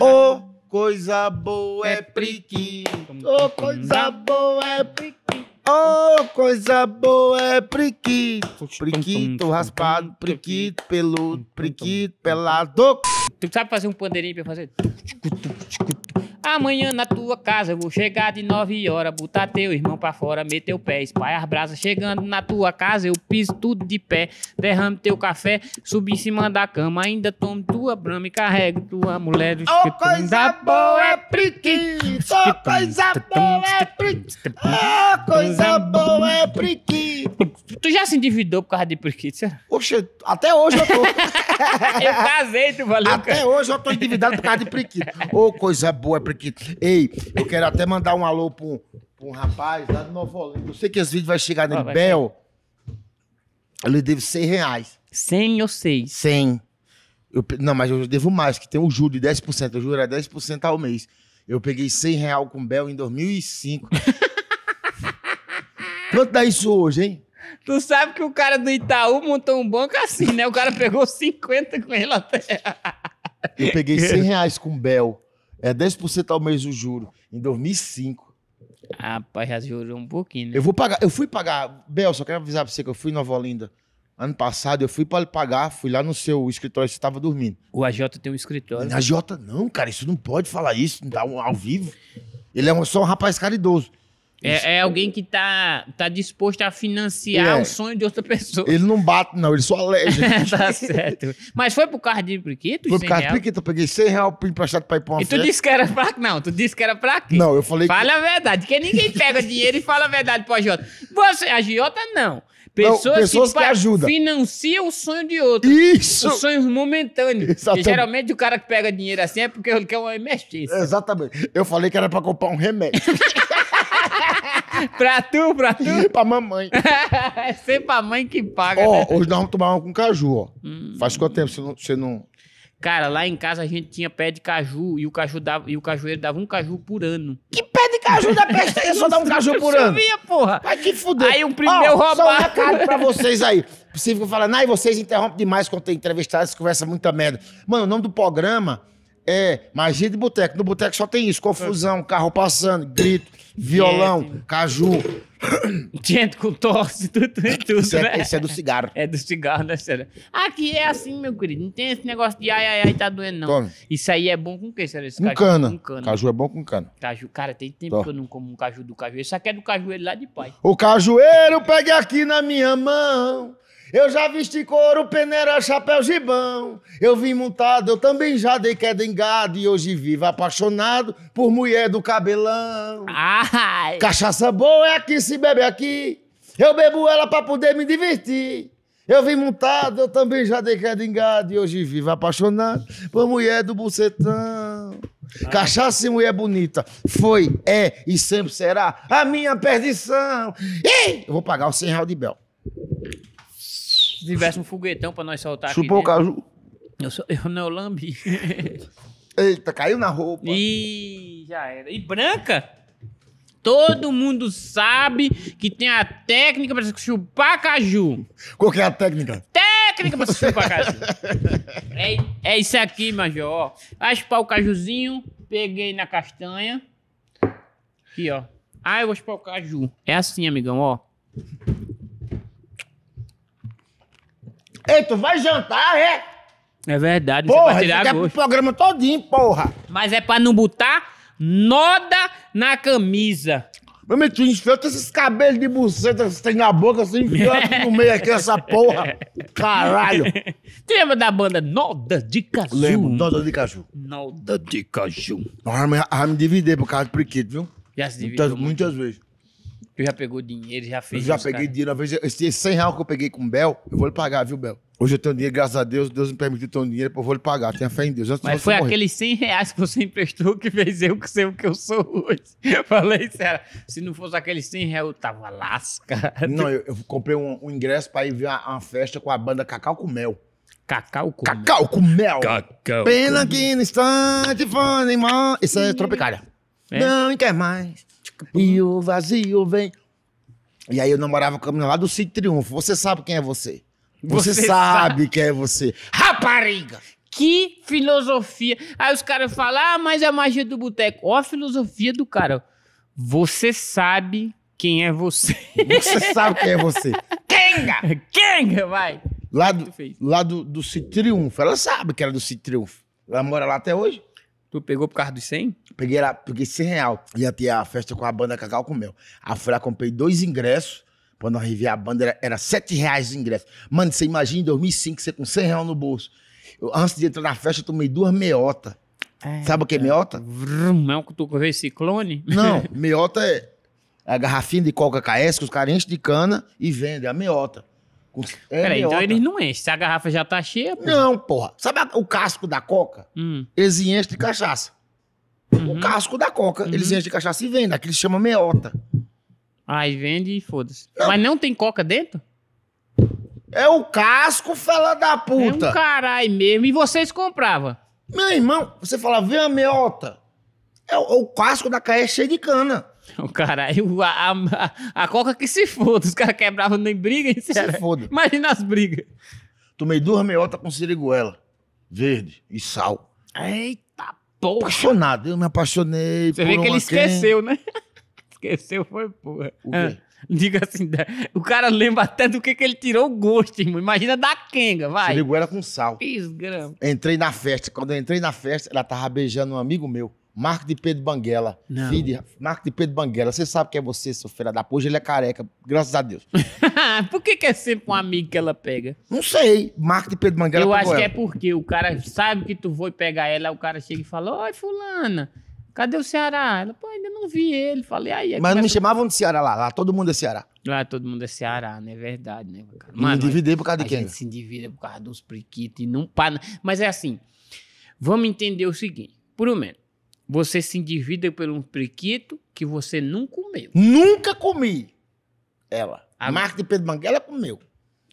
Ô, oh, coisa boa é priqui. Ô, oh, coisa boa é priqui. Ô, oh, coisa boa é priquito. Priquito raspado, priquito peludo, priquito pelado. Tu sabe fazer um pandeirinho pra fazer? Amanhã na tua casa eu vou chegar de nove horas, botar teu irmão pra fora, meter o pé, espalhar as brasas. Chegando na tua casa eu piso tudo de pé, derramo teu café, subi em cima da cama, ainda tomo tua brama e carrego tua mulher do oh, é é coisa boa é priqui, oh, coisa boa é priqui, oh, coisa boa é priqui. Tu já se endividou por causa de priqui, será? Oxe, até hoje eu tô. eu casei, tu valeu. Até cara. hoje eu tô endividado por causa de priqui. Ô, oh, coisa boa é priqui aqui. Ei, eu quero até mandar um alô pra um, um, rapaz lá do Novo Olimpo. Eu sei que esse vídeo vai chegar nele. Ah, Bel, eu lhe devo 100 reais. 100 ou 6? 100. Eu, não, mas eu devo mais, que tem um juro de 10%. O juro é 10% ao mês. Eu peguei 100 reais com Bel em 2005. Quanto dá isso hoje, hein? Tu sabe que o cara do Itaú montou um banco assim, né? O cara pegou 50 com ele até. Eu peguei 100 reais com Bel. É 10% ao mês o juro. Em 2005. Rapaz, já jurou um pouquinho, né? Eu, vou pagar, eu fui pagar. Bel, só quero avisar pra você que eu fui em Nova Olinda ano passado. Eu fui para pagar, fui lá no seu escritório, você estava dormindo. O AJ tem um escritório. O AJ não, cara, isso não pode falar isso, não dá um ao vivo. Ele é um, só um rapaz caridoso. É, é, alguém que tá, tá disposto a financiar é. o sonho de outra pessoa. Ele não bate, não, ele só aleja. tá certo. Mas foi pro causa de priquito? Foi pro causa de priquito. Eu peguei 100 reais emprestado pra ir pra uma E festa. tu disse que era pra. Não, tu disse que era pra quê? Não, eu falei. Fala que... a verdade, porque ninguém pega dinheiro e fala a verdade pro agiota. Você, agiota não. Pessoas, não, pessoas que, que ajudam. Financia o sonho de outro. Isso! sonhos momentâneos. Exatamente. geralmente o cara que pega dinheiro assim é porque ele quer uma emergência. Exatamente. Eu falei que era pra comprar um remédio. pra tu, pra tu. pra mamãe. é sempre a mãe que paga. Ó, oh, né? hoje nós vamos tomar uma com caju, ó. Hum. Faz quanto tempo você não, você não. Cara, lá em casa a gente tinha pé de caju e o, caju dava, e o cajueiro dava um caju por ano. Que pé de caju da peste aí? Só dá um caju por ano? Sabia, porra. Vai que fuder. Aí o primeiro oh, roubava. Só um recado pra vocês aí. Possível falando, ai, vocês interrompem demais quando tem entrevistado, vocês conversam muita merda. Mano, o nome do programa é, magia de boteco. No boteco só tem isso: confusão, carro passando, grito, violão, caju. Gente com tosse, tudo, tudo, tudo Isso né? é, esse é, é né? do cigarro. É do cigarro, né, Sérgio? Aqui é assim, meu querido. Não tem esse negócio de ai, ai, ai, tá doendo, não. Tome. Isso aí é bom com o quê, sério? Esse Com caju- é cana. Com cana. Caju é bom com cana. Caju. Cara, tem tempo que eu não como um caju do caju. Isso aqui é do cajueiro lá de pai. O cajueiro pegue aqui na minha mão. Eu já vesti couro, peneira, chapéu, gibão. Eu vim montado, eu também já dei queda em gado. E hoje vivo apaixonado por mulher do cabelão. Ai. Cachaça boa é aqui, se bebe aqui. Eu bebo ela pra poder me divertir. Eu vim montado, eu também já dei queda em gado. E hoje vivo apaixonado por mulher do bucetão. Cachaça e mulher bonita foi, é e sempre será a minha perdição. Ei! Eu vou pagar o 100 real de Bel. Se tivesse um foguetão pra nós soltar Chupou aqui. Chupou o caju. Eu, sou, eu não lambi. Eita, caiu na roupa. Ih, já era. E branca? Todo mundo sabe que tem a técnica pra chupar caju. Qual que é a técnica? Técnica pra chupar caju. é, é isso aqui, Major. Vai chupar o cajuzinho, peguei na castanha. Aqui, ó. Ah, eu vou chupar o caju. É assim, amigão, ó. Ei, tu vai jantar, é? É verdade, porra, você vai tirar é gosto. Porra, programa todinho, porra. Mas é pra não botar noda na camisa. Meu amigo, tu enfiou esses cabelos de buceta que você tem na boca, você enfiou aqui no meio aqui, essa porra. Caralho. Tu lembra da banda Noda de Caju? Lembro, Noda de Caju. Noda de Caju. Nós vamos me dividir por causa do priquito, viu? Já se dividiu. Muitas, muitas vezes. Tu já pegou dinheiro, já fez. Eu já peguei cara. dinheiro. Uma vez, esse 100 reais que eu peguei com o Bel, eu vou lhe pagar, viu, Bel? Hoje eu tenho dinheiro, graças a Deus, Deus me permitiu ter um dinheiro, eu vou lhe pagar. Tenha fé em Deus. Antes Mas foi morrer. aqueles 100 reais que você emprestou que fez eu ser o que eu sou hoje. Eu falei, sério, se não fosse aqueles 100 reais, eu tava lasca. Não, eu, eu comprei um, um ingresso pra ir ver uma, uma festa com a banda Cacau com Mel. Cacau com Cacau mel. com mel. Cacau Pena com que não está de fã, Isso é tropicália. É? Não quer mais. E o vazio vem. E aí eu namorava com a menina lá do Cid Triunfo. Você sabe quem é você. Você, você sabe, sabe quem é você. Rapariga! Que filosofia. Aí os caras falam, ah, mas é a magia do boteco. Ó a filosofia do cara. Você sabe quem é você. Você sabe quem é você. Kenga! Kenga, vai. Lá é do, lá do, do Citriunfo. Ela sabe que era do Citriunfo. Ela mora lá até hoje. Tu pegou por causa dos 100? Peguei, lá, peguei 100 real. Ia ter a festa com a banda Cacau com Mel. fui lá, comprei dois ingressos. Quando nós revi a banda, era, era 7 reais os ingressos. Mano, você imagina em 2005, você com 100 reais no bolso. Eu, antes de entrar na festa, eu tomei duas meiotas. É, Sabe o que é, é. meiota? Vrum, é um cotovelo ciclone? Não, meiota é a garrafinha de coca KS que os caras enchem de cana e vendem, É a meiota. É Peraí, então eles não enchem. Se a garrafa já tá cheia, pô. Não, porra. Sabe a- o casco da coca? Hum. Eles enchem de cachaça. O uhum. casco da coca, Uhum. eles enchem de cachaça e vendem. Aqui eles chamam meota. Aí vende e foda-se. Mas não tem coca dentro? É o casco, fela da É um puta. caralho mesmo. E vocês compravam? Meu irmão, você fala, vê a meota. É o, é o casco da caia é cheio de cana. O caralho, a, a, a, coca que se foda. Os caras quebravam nem briga. Se foda. Imagina as brigas. Tomei duas meiotas com siriguela, verde e sal. Eita porra. Apaixonado, eu me apaixonei Você vê que ele quem... esqueceu, né? Esqueceu, foi porra. O quê? Ah, diga assim, né? o cara lembra até do que, que ele tirou o gosto, irmão. Imagina da quenga, vai. Siriguela com sal. Pisgrama. Entrei na festa. Quando eu entrei na festa, ela tava beijando um amigo meu. Marco de Pedro Banguela. Filho Marco de Pedro Banguela. Você sabe que é você, seu filho da puta. Hoje ele é careca, graças a Deus. Por que, que, é sempre um amigo que ela pega? Não sei. Marco de Pedro Banguela Eu acho que é porque o cara sabe que tu foi pegar ela, o cara chega e fala, oi, fulana. Cadê o Ceará? Ela, pô, ainda não vi ele. Falei, aí. aí Mas não me chamavam de Ceará lá, lá todo mundo é Ceará. Lá todo mundo é Ceará, né, é verdade, né, cara? Mano, endividei por causa de quem? A gente se endivida por causa dos priquitos e não para. Mas é assim, vamos entender o seguinte, por um menos. Você se endivida por um periquito que você nunca comeu. Nunca comi. Ela. A marca de Pedro Manguela comeu.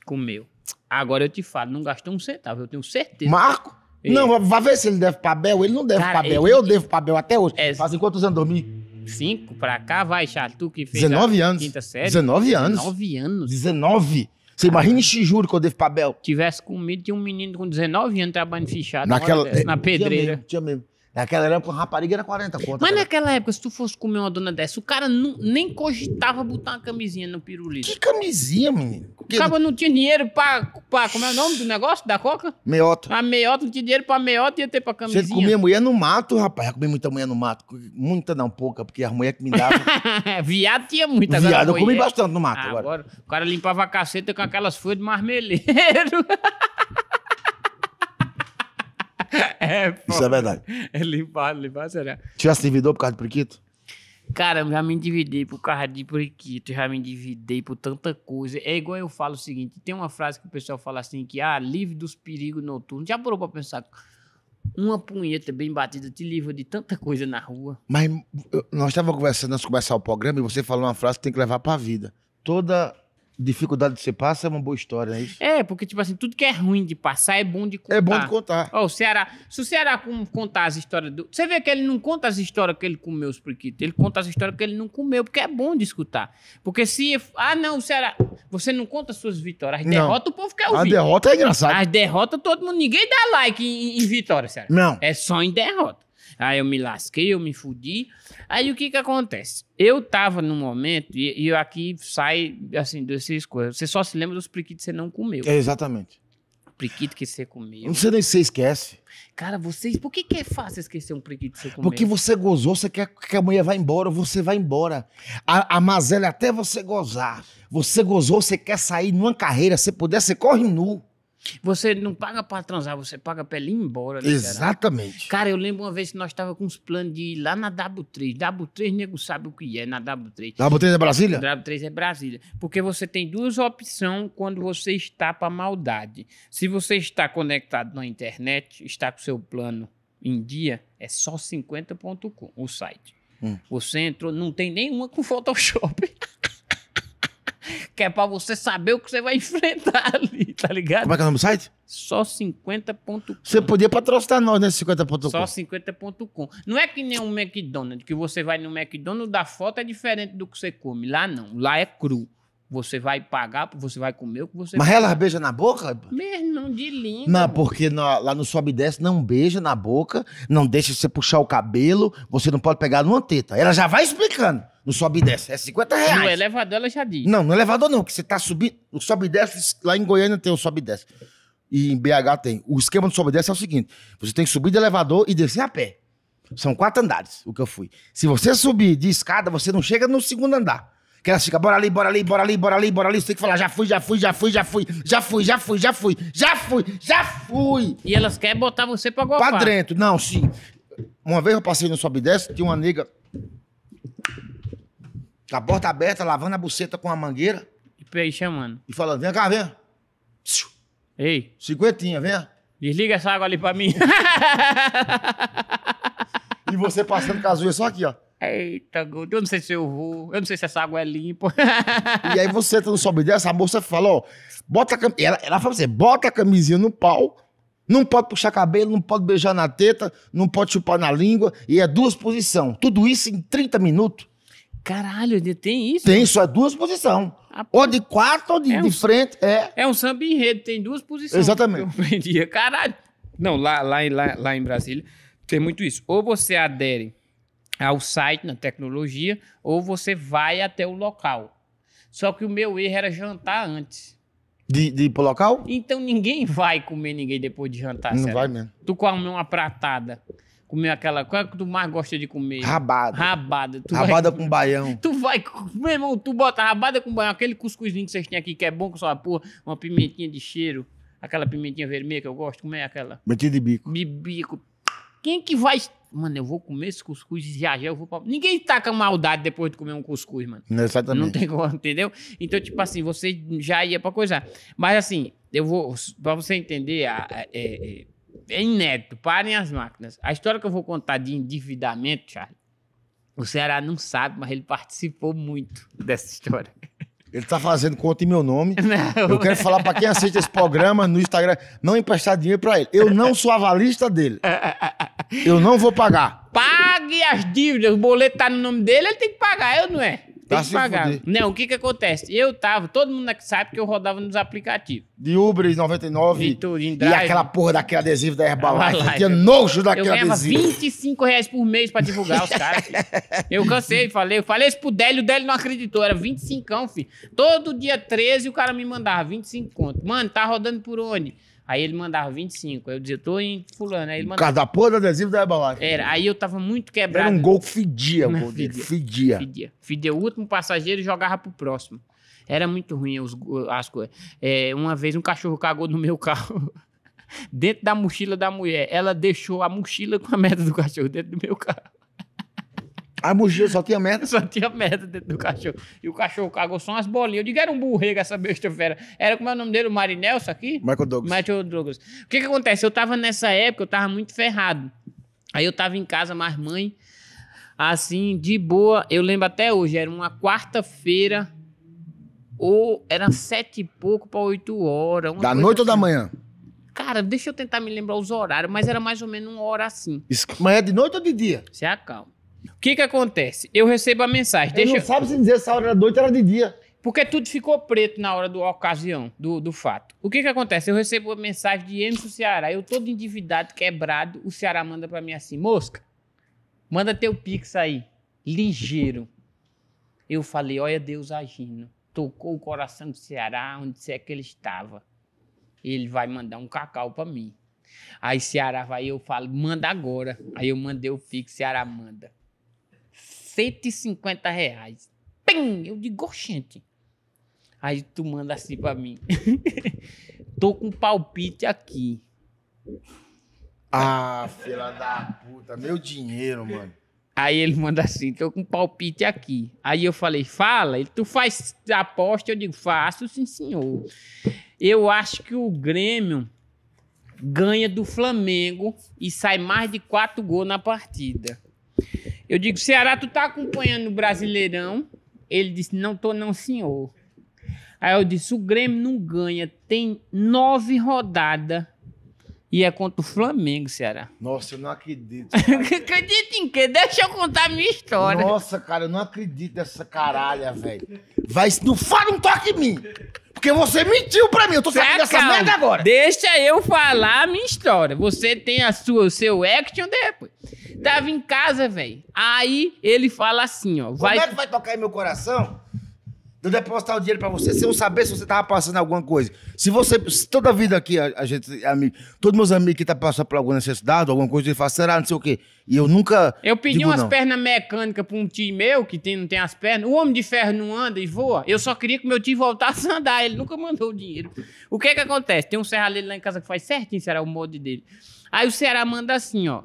Comeu. Agora eu te falo, não gastou um centavo, eu tenho certeza. Marco? É. Não, vai ver se ele deve pra Bel. Ele não deve Cara, pra Bel. Ele... Eu devo pra Bel até hoje. É... quantos anos dormi? Cinco pra cá, vai, Chatu, que fez 19 anos. quinta série. 19 anos. 19 anos. 19. Você imagina em juro que eu devo pra Bel? Tivesse comido tinha um menino com 19 anos trabalhando fichado. Naquela... Na pedreira. Tinha mesmo. Tinha mesmo. Naquela época, uma rapariga era 40 conto. Mas né? naquela época, se tu fosse comer uma dona dessa, o cara não, nem cogitava botar uma camisinha no pirulito. Que camisinha, menino? Que... O cara não tinha dinheiro pra, pra. Como é o nome do negócio? Da coca? Meiota. A meiota, não tinha dinheiro pra meiota, ia ter pra camisinha. Você comia mulher no mato, rapaz. Eu comi muita mulher no mato. Muita não, pouca, porque as mulheres que me davam. Viado tinha muita. agora Viado, eu comi bastante no mato ah, agora. agora. O cara limpava a caceta com aquelas folhas de marmeleiro. É, pô. Isso é verdade. É limpar, limpar, será? Tu já se endividou por causa de periquito? Cara, eu já me endividei por causa de periquito, já me endividei por tanta coisa. É igual eu falo o seguinte: tem uma frase que o pessoal fala assim, que ah, livre dos perigos noturnos. Já parou pra pensar? Uma punheta bem batida te livra de tanta coisa na rua. Mas nós estávamos conversando antes de começar o programa e você falou uma frase que tem que levar pra vida. Toda dificuldade de você passa é uma boa história, não é isso? É, porque, tipo assim, tudo que é ruim de passar é bom de contar. É bom de contar. Ó, o Ceará, se o Ceará contar as histórias do... Você vê que ele não conta as histórias que ele comeu, os porquitos Ele conta as histórias que ele não comeu, porque é bom de escutar. Porque se... Ah, não, o Ceará... Você não conta as suas vitórias. As derrotas o povo quer ouvir. A derrota é engraçado As derrotas todo mundo... Ninguém dá like em, em vitória, Ceará. Não. É só em derrota. Aí ah, eu me lasquei, eu me fudi. Aí o que que acontece? Eu tava num momento, e, e aqui sai, assim, dessas coisas. Você só se lembra dos priquitos que você não comeu. É, exatamente. Priquito que você comeu. Não sei nem se você esquece. Cara, vocês. Por que, que é fácil esquecer um priquito que você comeu? Porque você gozou, você quer que a mulher vá embora, você vai embora. A, a mazela até você gozar. Você gozou, você quer sair numa carreira, se puder, você corre nu. Você não paga para transar, você paga pra ele ir embora. Né, Exatamente. Cara? cara? eu lembro uma vez que nós estávamos com uns planos de ir lá na W3. W3, nego sabe o que é na W3. W3 é Brasília? W3 é Brasília. Porque você tem duas opções quando você está para maldade. Se você está conectado na internet, está com seu plano em dia, é só 50.com o site. Hum. Você entrou, não tem nenhuma com Photoshop. que é pra você saber o que você vai enfrentar ali, tá ligado? Como é que é o nome do site? Só 50.com. Você podia patrocinar nós nesse 50.com. Só 50.com. Não é que nem um McDonald's, que você vai no McDonald's, da foto é diferente do que você come. Lá não, lá é cru. Você vai pagar, você vai comer o que você Mas elas beijam na boca? Mesmo, não de língua. Não, mano. porque na, lá no sobe e desce não beija na boca, não deixa você puxar o cabelo, você não pode pegar numa teta. Ela já vai explicando. No sobe e desce, é 50 reais. No elevador ela já diz. Não, no elevador não, que você tá subindo. O sobe e desce, lá em Goiânia tem o sobe e desce. E em BH tem. O esquema do sobe e desce é o seguinte: você tem que subir de elevador e descer a pé. São quatro andares o que eu fui. Se você subir de escada, você não chega no segundo andar. Que elas ficam, bora ali, bora ali, bora ali, bora ali, bora ali. Você tem que falar, já fui, já fui, já fui, já fui, já fui, já fui, já fui, já fui, já fui. E elas querem botar você pra golpar. Pra dentro. Não, sim. Uma vez eu passei no Sobe Desce, tinha uma nega com a porta aberta, lavando a buceta com a mangueira. E aí chamando. E falando, vem cá, vem. Ei. Cinquentinha, vem. Desliga essa água ali pra mim. e você passando com as unhas só aqui, ó. Eita, eu não sei se eu vou, eu não sei se essa água é limpa. e aí você tá no sobe dessa, a moça falou, bota a ela, ela falou assim, bota a camisinha no pau, não pode puxar cabelo, não pode beijar na teta, não pode chupar na língua, e é duas posições. Tudo isso em 30 minutos. Caralho, tem isso? Tem, só é duas posições. Ah, ou de quatro ou de, é um, de frente. É. é um samba enredo, tem duas posições. Exatamente. Eu aprendi. Caralho. Não, lá, lá, lá, lá em Brasília tem muito isso. Ou você adere ao site, na tecnologia, ou você vai até o local. Só que o meu erro era jantar antes. De, de ir pro local? Então ninguém vai comer ninguém depois de jantar. Não sério. vai mesmo. Tu come uma pratada. Comer aquela. Qual é que tu mais gosta de comer? Rabada. Rabada. Tu rabada vai, com baião. Tu vai. Meu irmão, tu bota rabada com baião. Aquele cuscuzinho que vocês têm aqui que é bom com sua porra. Uma pimentinha de cheiro. Aquela pimentinha vermelha que eu gosto. Como é aquela? Pimentinha de bico. De bico quem que vai. Mano, eu vou comer esse cuscuz e viajar, eu vou pra... Ninguém com maldade depois de comer um cuscuz, mano. Exatamente. Não tem como, entendeu? Então, tipo assim, você já ia pra coisar. Mas assim, eu vou. Pra você entender, é, é, é inédito, parem as máquinas. A história que eu vou contar de endividamento, Charlie, o Ceará não sabe, mas ele participou muito dessa história. Ele tá fazendo conta em meu nome. Não. Eu quero falar para quem assiste esse programa no Instagram, não emprestar dinheiro para ele. Eu não sou avalista dele. Eu não vou pagar. Pague as dívidas, o boleto tá no nome dele, ele tem que pagar, eu não é? Tem tá que pagar. Fuder. Não, o que que acontece? Eu tava, todo mundo que sabe que eu rodava nos aplicativos. De Uber 99 e, tudo, e aquela porra daquele adesivo da Herbalife. Eu tinha nojo daquele adesivo. Eu ganhava 25 reais por mês pra divulgar os caras, Eu cansei, falei. Eu falei isso pro Délio, o Délio não acreditou. Era 25, filho. Todo dia 13 o cara me mandava 25 conto. Mano, tá rodando por onde? Aí ele mandava 25. Aí eu dizia, tô em fulano. Aí ele mandava. Cada porra do adesivo da Herbalife. Era, aí eu tava muito quebrado. Era um gol que fedia, Não, gol fedia, Fedia. Fedia. Fedia. O último passageiro jogava pro próximo. Era muito ruim os, as coisas. É, uma vez um cachorro cagou no meu carro. dentro da mochila da mulher. Ela deixou a mochila com a merda do cachorro dentro do meu carro. A mochila só tinha merda? só tinha merda dentro do cachorro. E o cachorro cagou só umas bolinhas. Eu digo, era um burrego essa besta fera. Era como é o nome dele? O Marinelso aqui? Michael Douglas. Michael Douglas. O que que acontece? Eu tava nessa época, eu tava muito ferrado. Aí eu tava em casa, mais mãe, assim, de boa. Eu lembro até hoje, era uma quarta-feira, ou era sete e pouco para oito horas. Da noite assim. ou da assim. manhã? Cara, deixa eu tentar me lembrar os horários, mas era mais ou menos uma hora assim. Isso, mas é de noite ou de dia? Se acalma. O que que acontece? Eu recebo a mensagem. não sabe se dizer se hora era noite ou era de dia. Porque tudo ficou preto na hora da ocasião, do, do fato. O que que acontece? Eu recebo a mensagem de Emerson Ceará. Eu todo endividado, quebrado. O Ceará manda para mim assim, Mosca, manda teu pix aí. Ligeiro. Eu falei, olha Deus agindo. Tocou o coração do Ceará, onde é que ele estava. Ele vai mandar um cacau para mim. Aí Ceará vai, eu falo, manda agora. Aí eu mandei o Pix, Ceará manda. 150 reais. Pim! Eu digo, gente. Aí tu manda assim pra mim. Tô com palpite aqui. Ah, filha da puta, meu dinheiro, mano. Aí ele manda assim, tô com palpite aqui. Aí eu falei, fala. Ele, tu faz aposta? Eu digo, faço, sim, senhor. Eu acho que o Grêmio ganha do Flamengo e sai mais de quatro gols na partida. Eu digo, Ceará, tu tá acompanhando o Brasileirão? Ele disse, não tô não, senhor. Aí eu disse, o Grêmio não ganha, tem nove rodadas e é contra o Flamengo, Ceará. Nossa, eu não acredito. acredito em quê? Deixa eu contar a minha história. Nossa, cara, eu não acredito nessa caralha, velho. Vai, não fala um toque em mim! Porque você mentiu pra mim. Eu tô Tá dessa merda agora. Deixa eu falar a minha história. Você tem a sua, o seu action depois. Tava em casa, velho. Aí ele fala assim, ó. Vai... Como é que vai tocar em meu coração de eu depositar o dinheiro para você sem eu saber se você tava passando alguma coisa. Se você. Se toda a vida aqui, a, a gente, amigo, todos meus amigos que tá passando por alguma necessidade, alguma coisa, eles falam, será, não sei o quê. E eu nunca. Eu pedi digo, umas não. pernas mecânicas pra um tio meu, que tem, não tem as pernas. O homem de ferro não anda e voa. Eu só queria que meu tio voltasse a andar. Ele nunca mandou o dinheiro. O que é que acontece? Tem um serralheiro lá em casa que faz certinho, será o modo dele. Aí o Ceará manda assim, ó.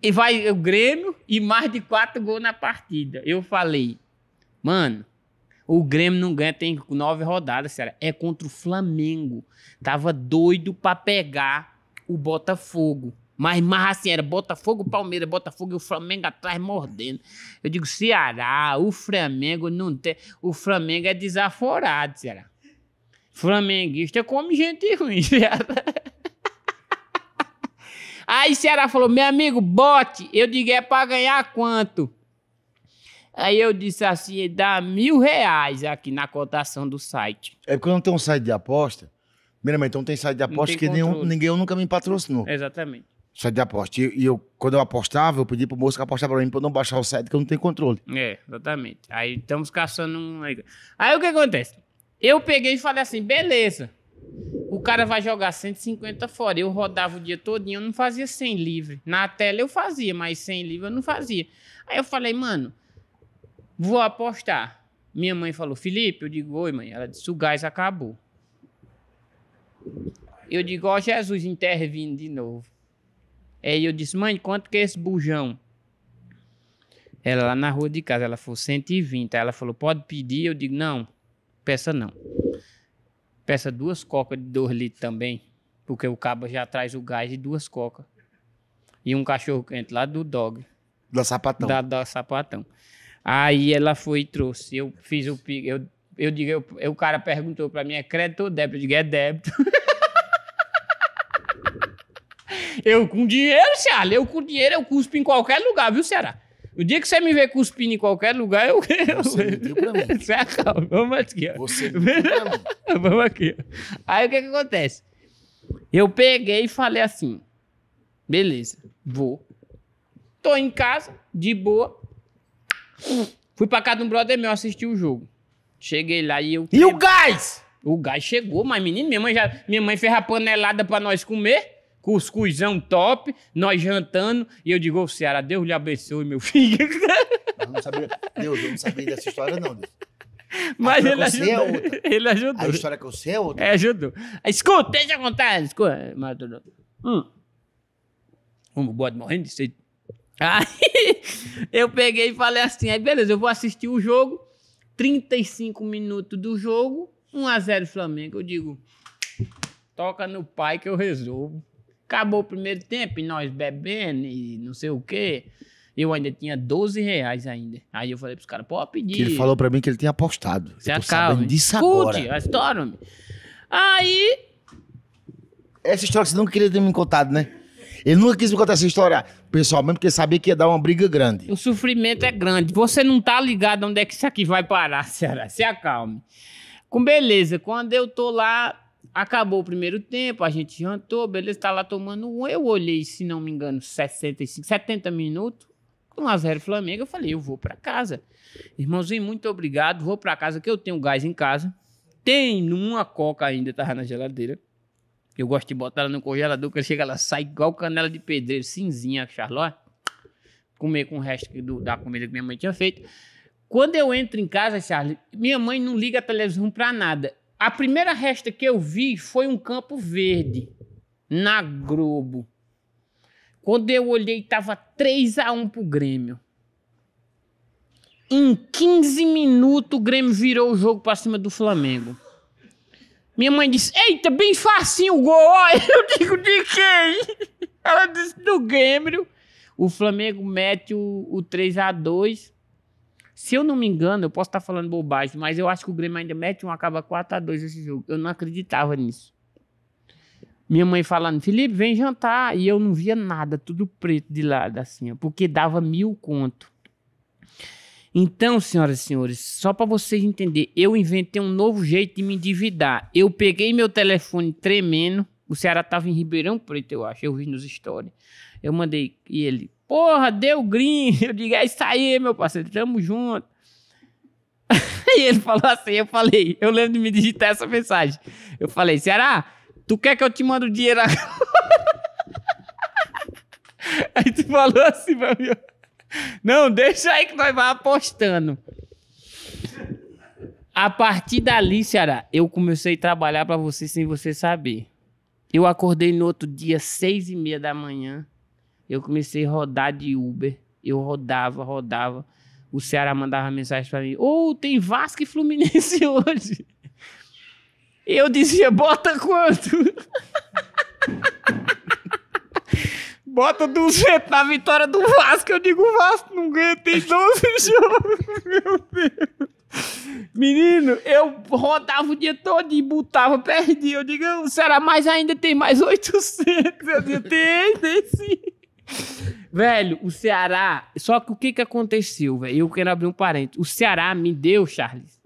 E vai o Grêmio e mais de quatro gols na partida. Eu falei, mano, o Grêmio não ganha, tem nove rodadas, sério. É contra o Flamengo. Tava doido pra pegar o Botafogo. Mas, mas assim, era Botafogo, Palmeiras, Botafogo e o Flamengo atrás mordendo. Eu digo, Ceará, o Flamengo não tem. O Flamengo é desaforado, será? Flamenguista come gente ruim, Ceará. Aí Ceará falou, meu amigo, bote. Eu digo, é pra ganhar quanto? Aí eu disse assim, dá mil reais aqui na cotação do site. É porque eu não tenho um site de aposta. Primeiramente, não tem site de aposta que nenhum, ninguém nunca me patrocinou. Exatamente. Site de aposta. E, e eu, quando eu apostava, eu pedi pro moço que apostava pra mim pra não baixar o site, que eu não tenho controle. É, exatamente. Aí estamos caçando um... Aí o que acontece? Eu peguei e falei assim, beleza. O cara vai jogar 150 fora. Eu rodava o dia todinho, eu não fazia 100 livre. Na tela eu fazia, mas 100 livre eu não fazia. Aí eu falei, mano, Vou apostar. Minha mãe falou, Felipe, eu digo, oi, mãe. Ela disse, o gás acabou. Eu digo, ó, oh, Jesus intervindo de novo. Aí eu disse, mãe, quanto que é esse bujão? Ela lá na rua de casa, ela falou 120. Aí ela falou, pode pedir? Eu digo, não, peça não. Peça duas cocas de 2 litros também, porque o cabo já traz o gás e duas cocas. E um cachorro quente lá do dog. Da sapatão. Da, da sapatão. Aí ela foi e trouxe. Eu fiz o Pix. Eu, eu digo, eu, eu, o cara perguntou pra mim: é crédito ou débito? Eu digo: é débito. eu com dinheiro, Ceará. Eu com dinheiro, eu cuspo em qualquer lugar, viu, Ceará? O dia que você me vê cuspindo em qualquer lugar, eu. Você mentiu pra mim. Você acalma. Vamos aqui, ó. Você pra mim. Vamos aqui. Aí o que, que acontece? Eu peguei e falei assim: beleza, vou. Tô em casa, de boa. Fui pra casa de um brother meu assistir o jogo. Cheguei lá e eu. E o gás? O gás chegou, mas menino, minha mãe, já, minha mãe fez a panelada pra nós comer. Cuscuzão top, nós jantando. E eu digo, ô Ceará, Deus lhe abençoe, meu filho. Eu não sabia, Deus, eu não sabia dessa história, não, Deus. Mas ele é ajudou. É ele ajudou. A história que eu sei é outra. É, ajudou. Escuta, deixa eu contar. Escuta. Mas, hum. Um bode morrendo de sede. Aí eu peguei e falei assim: aí beleza, eu vou assistir o jogo. 35 minutos do jogo, 1x0 Flamengo. Eu digo: toca no pai que eu resolvo. Acabou o primeiro tempo e nós bebendo e não sei o quê. Eu ainda tinha 12 reais ainda. Aí eu falei pros caras, pode pedir. ele falou pra mim que ele tinha apostado. Você acaba. Disso Escute agora. a história. Aí... Essa história que você nunca queria ter me contado, né? Ele nunca quis me contar essa história pessoalmente, porque sabia que ia dar uma briga grande. O sofrimento é grande. Você não tá ligado onde é que isso aqui vai parar, Ceará. Se acalme. Com beleza, quando eu tô lá, acabou o primeiro tempo, a gente jantou, beleza, tá lá tomando um. Eu olhei, se não me engano, 65, 70 minutos. 1x0 Flamengo, eu falei, eu vou para casa. Irmãozinho, muito obrigado, vou para casa, que eu tenho gás em casa. Tem uma coca ainda, tava na geladeira. Eu gosto de botar ela no congelador, que ela chega, ela sai igual canela de pedreiro, cinzinha, Charlotte. Comer com o resto do, da comida que minha mãe tinha feito. Quando eu entro em casa, Charles, minha mãe não liga a televisão para nada. A primeira resta que eu vi foi um campo verde na Globo. Quando eu olhei, tava 3 a 1 pro Grêmio. Em 15 minutos, o Grêmio virou o jogo para cima do Flamengo. Minha mãe disse: Eita, bem facinho o gol. Eu digo: De quem? Ela disse: Do Grêmio. O Flamengo mete o, o 3 a 2 Se eu não me engano, eu posso estar falando bobagem, mas eu acho que o Grêmio ainda mete um, acaba 4 a 2 esse jogo. Eu não acreditava nisso. Minha mãe falando, Felipe, vem jantar. E eu não via nada, tudo preto de lado, assim, ó, porque dava mil conto. Então, senhoras e senhores, só para vocês entenderem, eu inventei um novo jeito de me endividar. Eu peguei meu telefone tremendo, o Ceará tava em Ribeirão Preto, eu acho, eu vi nos stories. Eu mandei, e ele, porra, deu green. Eu digo, é isso aí, meu parceiro, tamo junto. e ele falou assim, eu falei, eu lembro de me digitar essa mensagem. Eu falei, Ceará, tu quer que eu te mando o dinheiro agora? aí tu falou assim pra mim, não, deixa aí que nós vamos apostando. A partir dali, Ceará, eu comecei a trabalhar para você sem você saber. Eu acordei no outro dia, seis e meia da manhã. Eu comecei a rodar de Uber. Eu rodava, rodava. O Ceará mandava mensagem para mim: Ô, oh, tem Vasco e Fluminense hoje. Eu dizia: bota quanto? Bota 200 na vitória do Vasco. Eu digo, o Vasco não ganha, tem 12 jogos. Meu Deus. Menino, eu rodava o dia todo e botava, perdia. Eu digo, será mais ainda? Tem mais 800. Eu digo, tem, tem sim. Velho, o Ceará. Só que o que que aconteceu, velho? Eu quero abrir um parênteses. O Ceará me deu, Charles,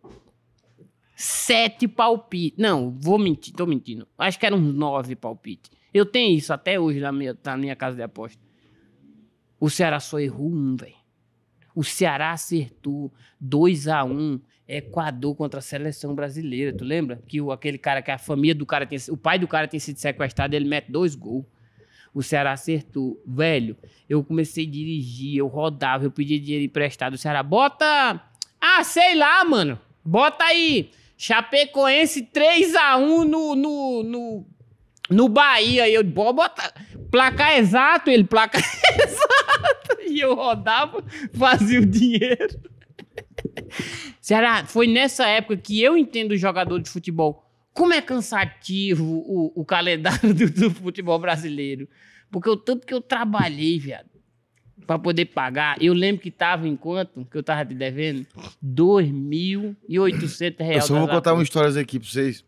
sete palpites. Não, vou mentir, tô mentindo. Acho que eram nove palpites. Eu tenho isso até hoje na minha, na minha casa de aposta. O Ceará só errou um, velho. O Ceará acertou 2 a 1 um, Equador contra a seleção brasileira. Tu lembra? Que o, aquele cara, que a família do cara, tem, o pai do cara tem sido sequestrado, ele mete dois gols. O Ceará acertou. Velho, eu comecei a dirigir, eu rodava, eu pedia dinheiro emprestado. O Ceará, bota. Ah, sei lá, mano. Bota aí. Chapecoense 3x1 no, no, no no Bahia, eu, bora botar. Placar exato, ele, placar exato. E eu rodava, fazia o dinheiro. Será? Foi nessa época que eu entendo jogador de futebol. Como é cansativo o, o calendário do, do, futebol brasileiro. Porque o tanto que eu trabalhei, viado, pra poder pagar. Eu lembro que tava enquanto que eu tava te devendo? R$ 2.800. Eu só vou contar uma história aqui pra vocês.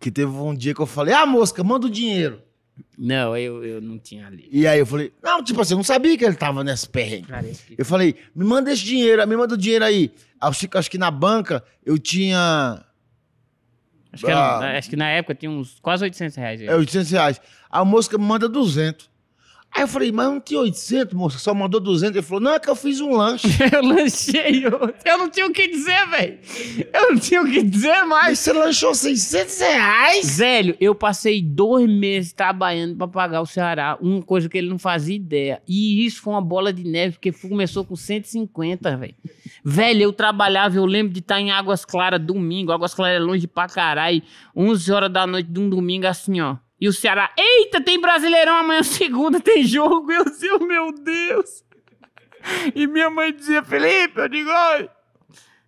Que teve um dia que eu falei, ah, mosca, manda o dinheiro. Não, eu, eu não tinha ali. E aí eu falei, não, tipo assim, eu não sabia que ele tava nesse perrengue. Eu falei, me manda esse dinheiro, me manda o dinheiro aí. Acho, acho que na banca eu tinha. Acho que, era, ah, acho que na época tinha uns quase 800 reais. Aí. É, 800 reais. A mosca me manda 200. Aí eu falei, mas não tinha 800, moça, só mandou 200. Ele falou, não, é que eu fiz um lanche. eu lanchei outro. Eu não tinha o que dizer, velho. Eu não tinha o que dizer mais. Você lanchou 600 reais? Velho, eu passei dois meses trabalhando pra pagar o Ceará. Uma coisa que ele não fazia ideia. E isso foi uma bola de neve, porque começou com 150, velho. Velho, eu trabalhava, eu lembro de estar em Águas Claras domingo. Águas Claras é longe pra caralho. 11 horas da noite de um domingo, assim, ó. E o Ceará, eita, tem Brasileirão amanhã segunda, tem jogo. Eu sei, oh, meu Deus. E minha mãe dizia, Felipe, eu digo, oi.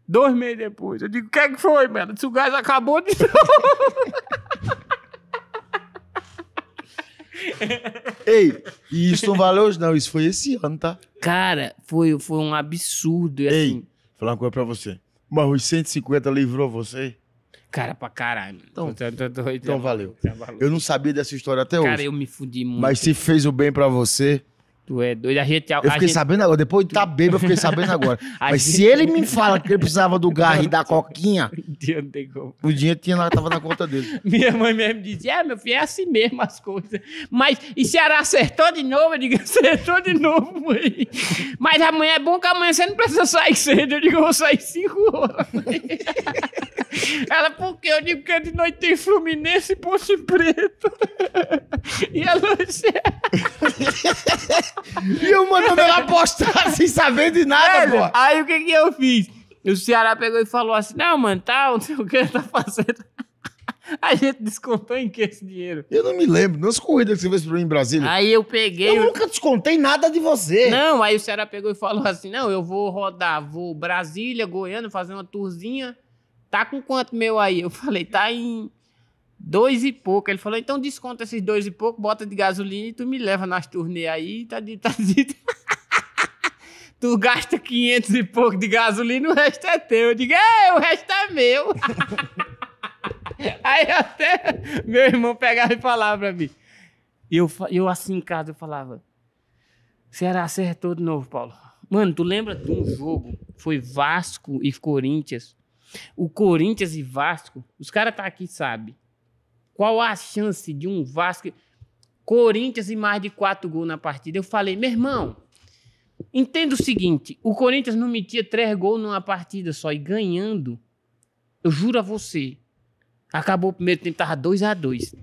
Dois meses depois, eu digo, o que, é que foi, mano? Se o gás acabou de novo. Ei, e isso não valeu hoje não, isso foi esse ano, tá? Cara, foi, foi um absurdo. Ei, assim... falar uma coisa pra você. Mas os 150 livrou você? Cara pra caralho. Então, tô, tô, tô, então valeu. Eu não sabia dessa história até hoje. Cara, eu me fudi muito. Mas se fez o bem pra você. Tu é doido. A gente, é a, eu fiquei gente... sabendo agora. Depois de tá bêbado, eu fiquei sabendo agora. Mas gente... se ele me fala que ele precisava do garro e da coquinha, não tem como. O dinheiro tinha, tava na conta dele. Minha mãe mesmo dizia, é, meu filho, é assim mesmo as coisas. Mas, e Ceará acertou de novo? Eu digo, acertou de novo, mãe. Mas amanhã é bom que amanhã você não precisa sair cedo. Eu digo, eu vou sair cinco horas, mãe. Ela, por quê? Eu digo, porque de noite tem Fluminense e Ponte Preto. E ela... É- e eu mandando ela apostar sem saber de nada, é, pô. Aí o que que eu fiz? o Ceará pegou e falou assim: não, mano, tal, tá, não sei o que, ele tá fazendo. A gente descontou em que esse dinheiro? Eu não me lembro. Nas corridas que você fez pra mim em Brasília. Aí eu peguei. Eu, eu nunca descontei nada de você. Não, aí o Ceará pegou e falou assim: não, eu vou rodar, vou Brasília, Goiânia, fazer uma turzinha. Tá com quanto meu aí? Eu falei, tá em dois e pouco. Ele falou, então desconta esses dois e pouco, bota de gasolina e tu me leva nas turnê aí, tá de. Tá de tu gasta 500 e pouco de gasolina, o resto é teu. Eu digo, é, o resto é meu. Aí até meu irmão pegava e falava pra mim. E eu, eu assim em casa, eu falava, Ceará acertou é de novo, Paulo. Mano, tu lembra de um jogo? Foi Vasco e Corinthians. O Corinthians e Vasco, os caras tá aqui, sabe? Qual a chance de um Vasco... Corinthians e mais de quatro gols na partida. Eu falei, meu irmão, Entenda o seguinte: o Corinthians não metia três gols numa partida só e ganhando, eu juro a você. Acabou o primeiro tempo, tava 2 a 2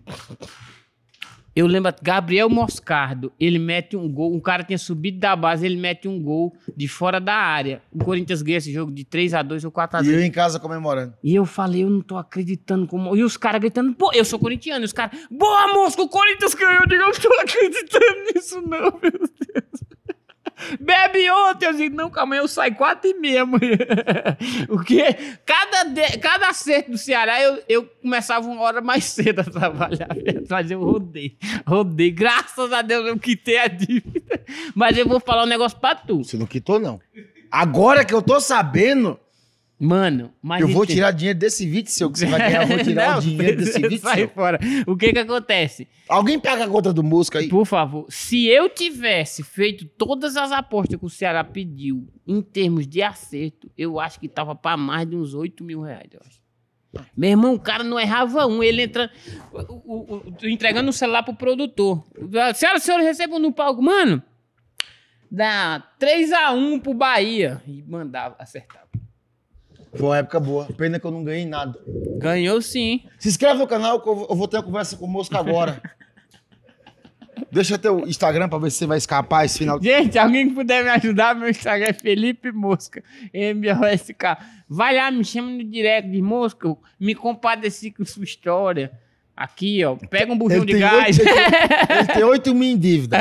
Eu lembro, Gabriel Moscardo, ele mete um gol, um cara tinha subido da base, ele mete um gol de fora da área. O Corinthians ganha esse jogo de 3 a 2 ou 4 a 2 E eu em casa comemorando. E eu falei, eu não tô acreditando como... E os caras gritando, pô, eu sou corintiano, e os caras, boa, moço, o Corinthians ganhou. Eu digo, eu não tô acreditando nisso não, meu Deus. Bebe ontem. Eu digo, não, calma, eu saio quatro e meia, mulher. o quê? Cada, de, cada acerto do Ceará, eu, eu começava uma hora mais cedo a trabalhar. Mas eu rodei, rodei. Graças a Deus eu quitei a dívida. Mas eu vou falar um negócio pra tu. Você não quitou, não. Agora que eu tô sabendo... Mano, mas. Eu vou te... tirar dinheiro desse vídeo seu que você vai ganhar. Eu vou tirar Não, o dinheiro desse vídeo sai seu. fora. O que que acontece? Alguém pega a conta do Mosca aí. Por favor, se eu tivesse feito todas as apostas que o Ceará pediu em termos de acerto, eu acho que tava pra mais de uns 8 mil reais, eu acho. Meu irmão, o cara não errava um. Ele entra o, o, entregando o celular pro produtor. Senhora, senhor recebam no palco. Mano, dá 3x1 pro Bahia. E mandava, acertava. Foi uma época boa. Pena que eu não ganhei nada. Ganhou sim. Se inscreve no canal que eu vou ter uma conversa com o Mosca agora. Deixa teu Instagram pra ver se você vai escapar esse final. Gente, alguém que puder me ajudar, meu Instagram é Felipe Mosca, M-O-S-K. Vai lá, me chama no direct de Mosca, me compadeci com sua história. Aqui, ó, pega um bujão de gás. 8, ele tem 8 mil em dívida.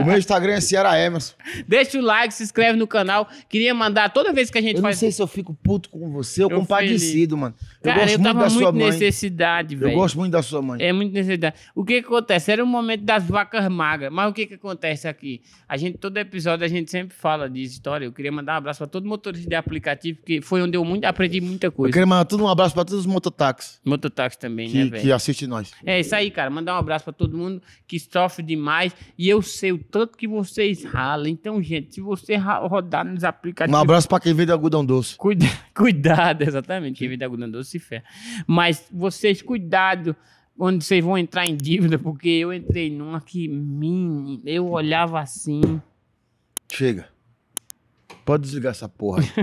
o meu Instagram é Ciara Emerson. Deixa o like, se inscreve no canal. Queria mandar toda vez que a gente eu faz. Eu não sei se eu fico puto com você ou compadecido, mano. Eu gosto eu muito da muito sua mãe. necessidade, velho. Eu gosto muito da sua mãe. É muito necessidade. O que, que acontece? Era o um momento das vacas magras. Mas o que, que acontece aqui? A gente, todo episódio, a gente sempre fala de história. Eu queria mandar um abraço pra todo motorista de aplicativo, porque foi onde eu muito, aprendi muita coisa. Eu queria mandar tudo um abraço pra todos os mototáxis. Mototáxis também, né, que, né, velho? assiste nós. É isso aí, cara. Mandar um abraço para todo mundo que sofre demais. E eu sei o tanto que vocês ralam. Então, gente, se você rodar nos aplicativos. Um abraço para quem vende algodão doce. Cuida... Cuidado, exatamente. Quem vende algodão doce se ferra. Mas vocês, cuidado onde vocês vão entrar em dívida, porque eu entrei numa que, mini, eu olhava assim. Chega. Pode desligar essa porra.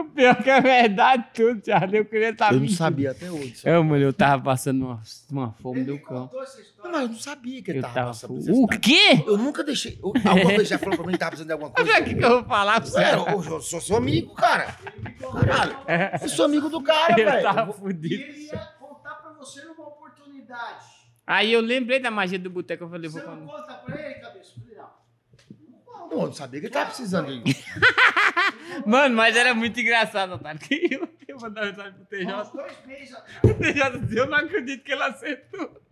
O pior que é verdade tudo, Charlie. Eu queria estar Eu não sabia até hoje. Eu, mulher, eu tava passando uma, uma fome do cão. Não, mas eu não sabia que ele Eu tava, tava... passando por O quê? Eu nunca deixei. eu- alguma vez já falou pra mim que tava precisando de alguma coisa. Olha o que que eu vou falar pra você. Sério, eu, eu sou seu amigo, cara. Caralho. Eu sou amigo do cara, Eu velho. tava E ele ia contar pra você numa oportunidade. Aí eu lembrei da magia do boteco, eu falei, vou Você não contar. conta pra ele, cabeça? pô, não sabia que ele tava precisando de Mano, mas era muito engraçado, Otário. Que eu, eu mandar mensagem pro TJ. dois meses, O TJ eu não acredito que ele acertou.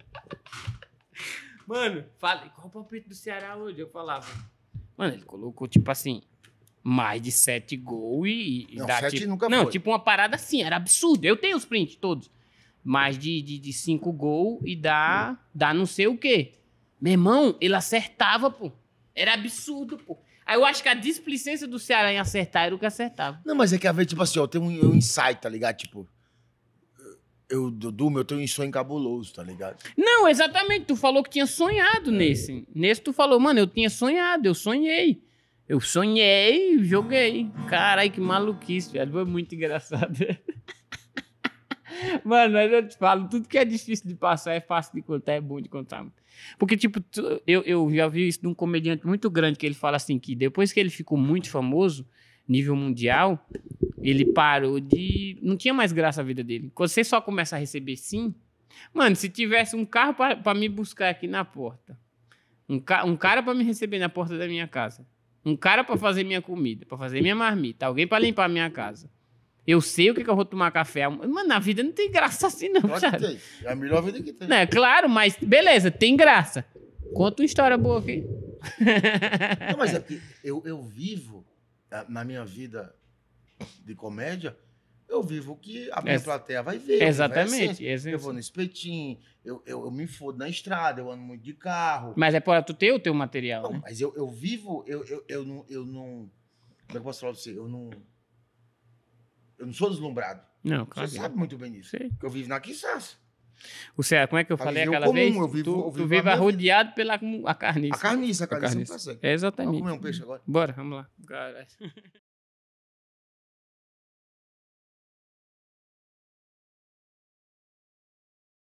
Mano, falei, qual o palpite do Ceará hoje? Eu falava. Mano, ele colocou, tipo assim, mais de sete gols e, e não, dá sete tipo. Nunca não, foi. tipo uma parada assim, era absurdo. Eu tenho os prints todos. Mais de, de, de cinco gols e dá, hum. dá não sei o quê. Meu irmão, ele acertava, pô. Era absurdo, pô. Aí eu acho que a displicência do Ceará em acertar era o que acertava. Não, mas é que a vez, tipo assim, ó, tem um, um insight, tá ligado? Tipo, eu, Duma, eu tenho um sonho cabuloso, tá ligado? Não, exatamente. Tu falou que tinha sonhado é. nesse. Nesse tu falou, mano, eu tinha sonhado, eu sonhei. Eu sonhei, joguei. Caralho, que maluquice, velho. Foi muito engraçado. mano, mas eu te falo, tudo que é difícil de passar é fácil de contar, é bom de contar. Mano. Porque, tipo, eu, eu já vi isso de um comediante muito grande que ele fala assim: que depois que ele ficou muito famoso, nível mundial, ele parou de. Não tinha mais graça a vida dele. Quando você só começa a receber sim. Mano, se tivesse um carro para me buscar aqui na porta, um, ca... um cara para me receber na porta da minha casa, um cara para fazer minha comida, para fazer minha marmita, alguém para limpar minha casa, eu sei o que, é que eu vou tomar café. Mano, na vida não tem graça assim, não, Pode sabe? Ter. É a melhor vida que tem. Não, é claro, mas beleza, tem graça. Conta uma história boa aqui. Não, mas é que eu, eu vivo, ah, na minha vida de comédia, eu vivo o que a minha é. plateia vai ver. Exatamente. É eu vou no espetinho, eu, eu, eu, me fodo na estrada, eu ando muito de carro. Mas é para tu ter o teu material. Não, né? mas eu, eu vivo, eu, eu, eu não, eu não. Como é que eu posso falar pra você? Eu não eu não sou deslumbrado. Não, claro. Você sabe muito bem disso. Sei. eu vivo na Quissás. O Céu, como é que eu falei aquela comum, vez? Eu vivo, tu, eu vivo tu vive rodeado pela a carniça. A carniça, a carniça. A carniça. É, é exatamente. Vamos comer um peixe agora? Bora, vamos lá. Caralho.